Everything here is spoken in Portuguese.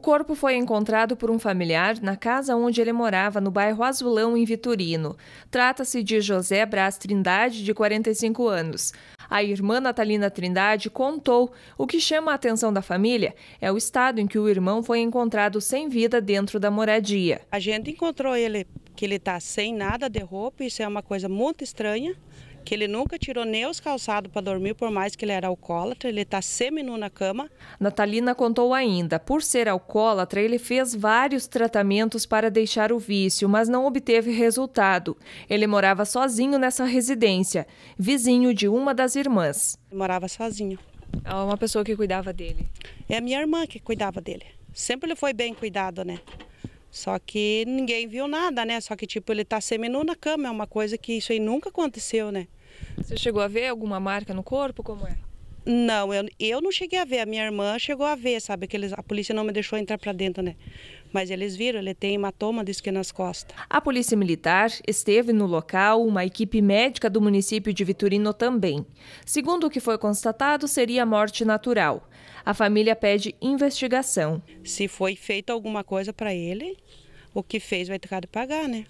corpo foi encontrado por um familiar na casa onde ele morava, no bairro Azulão, em Vitorino. Trata-se de José Braz Trindade, de 45 anos. A irmã Natalina Trindade contou o que chama a atenção da família é o estado em que o irmão foi encontrado sem vida dentro da moradia. A gente encontrou ele que ele está sem nada de roupa, isso é uma coisa muito estranha que ele nunca tirou nem os calçados para dormir, por mais que ele era alcoólatra, ele está seminu na cama. Natalina contou ainda, por ser alcoólatra, ele fez vários tratamentos para deixar o vício, mas não obteve resultado. Ele morava sozinho nessa residência, vizinho de uma das irmãs. Ele morava sozinho. É uma pessoa que cuidava dele? É a minha irmã que cuidava dele. Sempre ele foi bem cuidado, né? Só que ninguém viu nada, né? Só que, tipo, ele tá seminu na cama, é uma coisa que isso aí nunca aconteceu, né? Você chegou a ver alguma marca no corpo? Como é? Não, eu, eu não cheguei a ver, a minha irmã chegou a ver, sabe? Que eles, a polícia não me deixou entrar para dentro, né? Mas eles viram, ele tem hematoma de esquina nas costas. A Polícia Militar esteve no local, uma equipe médica do município de Vitorino também. Segundo o que foi constatado, seria morte natural. A família pede investigação. Se foi feita alguma coisa para ele, o que fez vai ter que pagar, né?